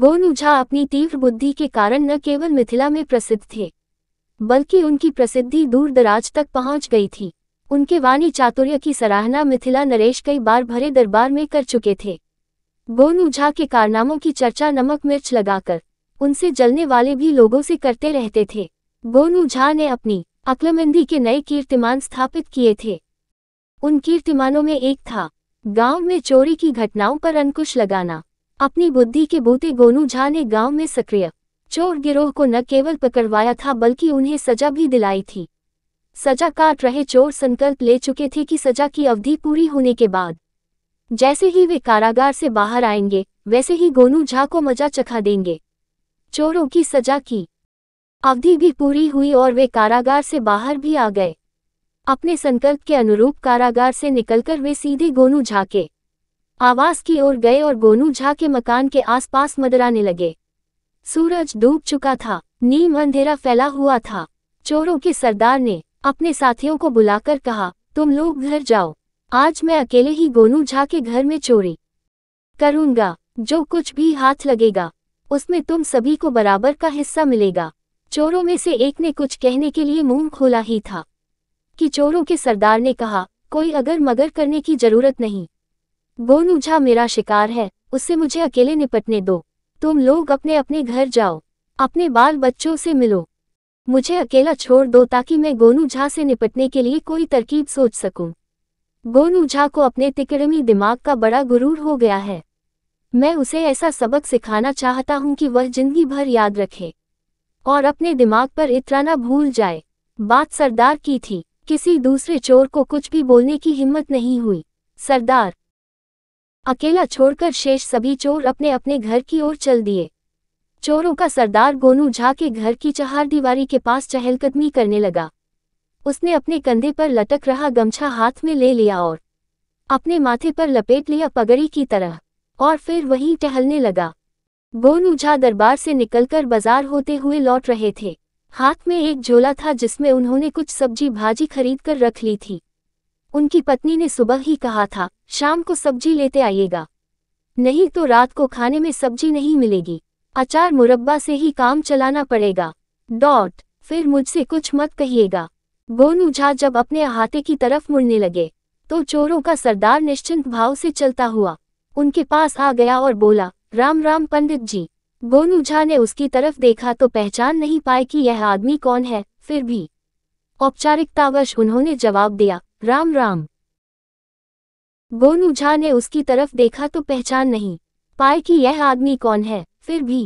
गोनुझा अपनी तीव्र बुद्धि के कारण न केवल मिथिला में प्रसिद्ध थे बल्कि उनकी प्रसिद्धि दूर दराज तक पहुंच गई थी उनके वाणी चातुर्य की सराहना मिथिला नरेश कई बार भरे दरबार में कर चुके थे गोनुझा के कारनामों की चर्चा नमक मिर्च लगाकर उनसे जलने वाले भी लोगों से करते रहते थे गोनुझा ने अपनी अक्लमंदी के नए कीर्तिमान स्थापित किए थे उन कीर्तिमानों में एक था गांव में चोरी की घटनाओं पर अंकुश लगाना अपनी बुद्धि के बूते गोनू झा ने गांव में सक्रिय चोर गिरोह को न केवल पकड़वाया था बल्कि उन्हें सजा भी दिलाई थी सजा काट रहे चोर संकल्प ले चुके थे कि सजा की अवधि पूरी होने के बाद जैसे ही वे कारागार से बाहर आएंगे वैसे ही गोनू झा को मजा चखा देंगे चोरों की सजा की अवधि भी पूरी हुई और वे कारागार से बाहर भी आ गए अपने संकल्प के अनुरूप कारागार से निकलकर वे सीधे गोनू झा के आवास की ओर गए और गोनू झा के मकान के आसपास मदराने लगे सूरज डूब चुका था नीम अंधेरा फैला हुआ था चोरों के सरदार ने अपने साथियों को बुलाकर कहा तुम लोग घर जाओ आज मैं अकेले ही गोनू झा के घर में चोरी करूंगा जो कुछ भी हाथ लगेगा उसमें तुम सभी को बराबर का हिस्सा मिलेगा चोरों में से एक ने कुछ कहने के लिए मुंह खोला ही था कि चोरों के सरदार ने कहा कोई अगर मगर करने की जरूरत नहीं वो नूझा मेरा शिकार है उससे मुझे अकेले निपटने दो तुम लोग अपने अपने घर जाओ अपने बाल बच्चों से मिलो मुझे अकेला छोड़ दो ताकि मैं गोनू झा से निपटने के लिए कोई तरकीब सोच सकूं। गोनू झा को अपने तिकड़मी दिमाग का बड़ा गुरूर हो गया है मैं उसे ऐसा सबक सिखाना चाहता हूं कि वह जिंदगी भर याद रखे और अपने दिमाग पर इतराना ना भूल जाए बात सरदार की थी किसी दूसरे चोर को कुछ भी बोलने की हिम्मत नहीं हुई सरदार अकेला छोड़कर शेष सभी चोर अपने अपने घर की ओर चल दिए चोरों का सरदार गोनू झा के घर की चहार दीवारी के पास चहलकदमी करने लगा उसने अपने कंधे पर लटक रहा गमछा हाथ में ले लिया और अपने माथे पर लपेट लिया पगड़ी की तरह और फिर वहीं टहलने लगा गोनू झा दरबार से निकलकर बाजार होते हुए लौट रहे थे हाथ में एक झोला था जिसमें उन्होंने कुछ सब्जी भाजी खरीद कर रख ली थी उनकी पत्नी ने सुबह ही कहा था शाम को सब्जी लेते आइएगा नहीं तो रात को खाने में सब्जी नहीं मिलेगी अचार मुरब्बा से ही काम चलाना पड़ेगा डॉट फिर मुझसे कुछ मत कहिएगा गोनू झा जब अपने अहाते की तरफ मुड़ने लगे तो चोरों का सरदार निश्चिंत भाव से चलता हुआ उनके पास आ गया और बोला राम राम पंडित जी गोनू झा ने उसकी तरफ देखा तो पहचान नहीं पाए कि यह आदमी कौन है फिर भी औपचारिकतावश उन्होंने जवाब दिया राम राम झा ने उसकी तरफ देखा तो पहचान नहीं पाए कि यह आदमी कौन है फिर भी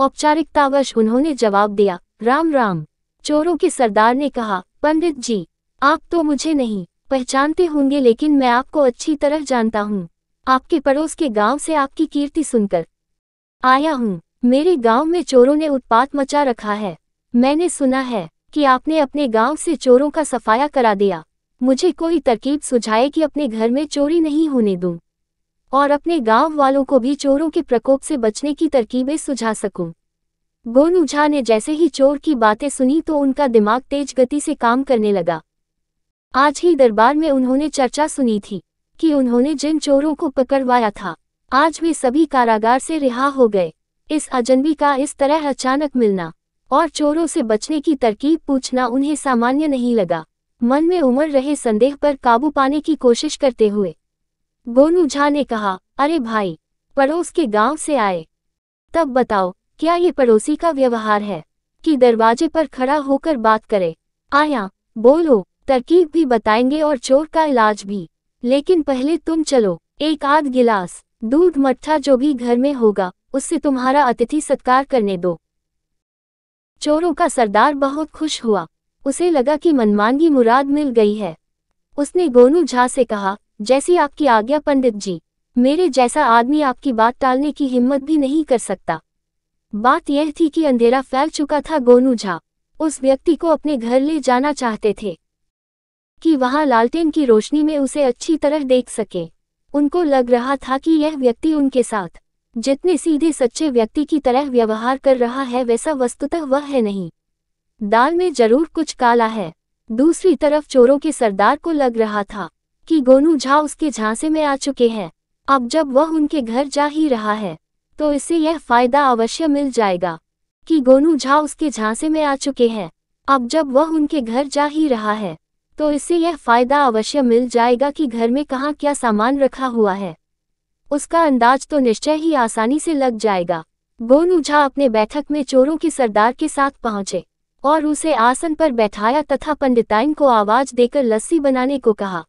औपचारिकतावश उन्होंने जवाब दिया राम राम चोरों के सरदार ने कहा पंडित जी आप तो मुझे नहीं पहचानते होंगे लेकिन मैं आपको अच्छी तरह जानता हूँ आपके पड़ोस के गांव से आपकी कीर्ति सुनकर आया हूँ मेरे गांव में चोरों ने उत्पात मचा रखा है मैंने सुना है कि आपने अपने गांव से चोरों का सफाया करा दिया मुझे कोई तरकीब सुझाए कि अपने घर में चोरी नहीं होने दूं और अपने गांव वालों को भी चोरों के प्रकोप से बचने की तरकीबें सुझा सकूं। गोनू झा ने जैसे ही चोर की बातें सुनी तो उनका दिमाग तेज गति से काम करने लगा आज ही दरबार में उन्होंने चर्चा सुनी थी कि उन्होंने जिन चोरों को पकड़वाया था आज वे सभी कारागार से रिहा हो गए इस अजनबी का इस तरह अचानक मिलना और चोरों से बचने की तरकीब पूछना उन्हें सामान्य नहीं लगा मन में उमड़ रहे संदेह पर काबू पाने की कोशिश करते हुए गोनू झा ने कहा अरे भाई पड़ोस के गांव से आए तब बताओ क्या ये पड़ोसी का व्यवहार है कि दरवाजे पर खड़ा होकर बात करे आया बोलो तरकीब भी बताएंगे और चोर का इलाज भी लेकिन पहले तुम चलो एक आध गिलास दूध मट्ठा जो भी घर में होगा उससे तुम्हारा अतिथि सत्कार करने दो चोरों का सरदार बहुत खुश हुआ उसे लगा कि मनमानगी मुराद मिल गई है उसने गोनू झा से कहा जैसी आपकी आज्ञा पंडित जी मेरे जैसा आदमी आपकी बात टालने की हिम्मत भी नहीं कर सकता बात यह थी कि अंधेरा फैल चुका था गोनू झा उस व्यक्ति को अपने घर ले जाना चाहते थे कि वहां लालटेन की रोशनी में उसे अच्छी तरह देख सके उनको लग रहा था कि यह व्यक्ति उनके साथ जितने सीधे सच्चे व्यक्ति की तरह व्यवहार कर रहा है वैसा वस्तुतः वह है नहीं दाल में जरूर कुछ काला है दूसरी तरफ चोरों के सरदार को लग रहा था कि गोनू झा उसके झांसे में आ चुके हैं अब जब वह उनके घर जा ही रहा है तो इसे यह फायदा अवश्य मिल जाएगा कि गोनू झा उसके झांसे में आ चुके हैं अब जब वह उनके घर जा ही रहा है तो इसे यह फायदा अवश्य मिल जाएगा कि घर में कहाँ क्या सामान रखा हुआ है उसका अंदाज तो निश्चय ही आसानी से लग जाएगा गोनू झा अपने बैठक में चोरों के सरदार के साथ पहुंचे और उसे आसन पर बैठाया तथा पंडिताइन को आवाज देकर लस्सी बनाने को कहा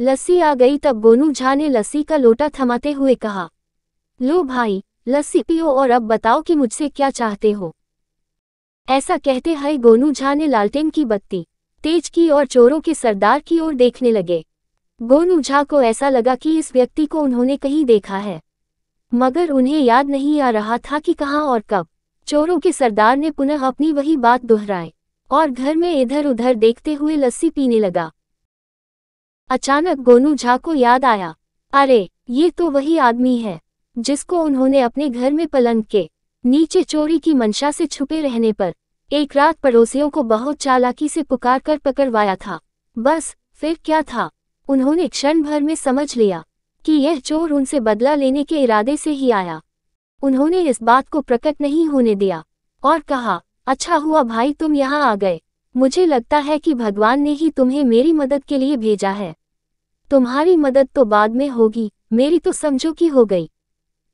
लस्सी आ गई तब गोनू झा ने लस्सी का लोटा थमाते हुए कहा लो भाई लस्सी पियो और अब बताओ कि मुझसे क्या चाहते हो ऐसा कहते हए गोनू झा ने लालटेन की बत्ती तेज की और चोरों के सरदार की ओर देखने लगे गोनू झा को ऐसा लगा कि इस व्यक्ति को उन्होंने कहीं देखा है मगर उन्हें याद नहीं आ रहा था कि कहाँ और कब चोरों के सरदार ने पुनः अपनी वही बात दोहराई और घर में इधर उधर देखते हुए लस्सी पीने लगा अचानक गोनू झा को याद आया अरे ये तो वही आदमी है जिसको उन्होंने अपने घर में पलंग के नीचे चोरी की मंशा से छुपे रहने पर एक रात पड़ोसियों को बहुत चालाकी से पुकार कर पकड़वाया था बस फिर क्या था उन्होंने क्षण भर में समझ लिया कि यह चोर उनसे बदला लेने के इरादे से ही आया उन्होंने इस बात को प्रकट नहीं होने दिया और कहा अच्छा हुआ भाई तुम यहाँ आ गए मुझे लगता है कि भगवान ने ही तुम्हें मेरी मदद के लिए भेजा है तुम्हारी मदद तो बाद में होगी मेरी तो समझो की हो गई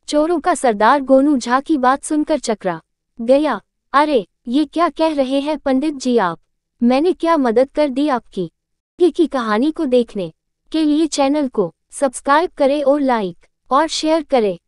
चोरों का सरदार गोनू झा की बात सुनकर चकरा गया अरे ये क्या कह रहे हैं पंडित जी आप मैंने क्या मदद कर दी आपकी आगे की कहानी को देखने के लिए चैनल को सब्सक्राइब करें और लाइक और शेयर करें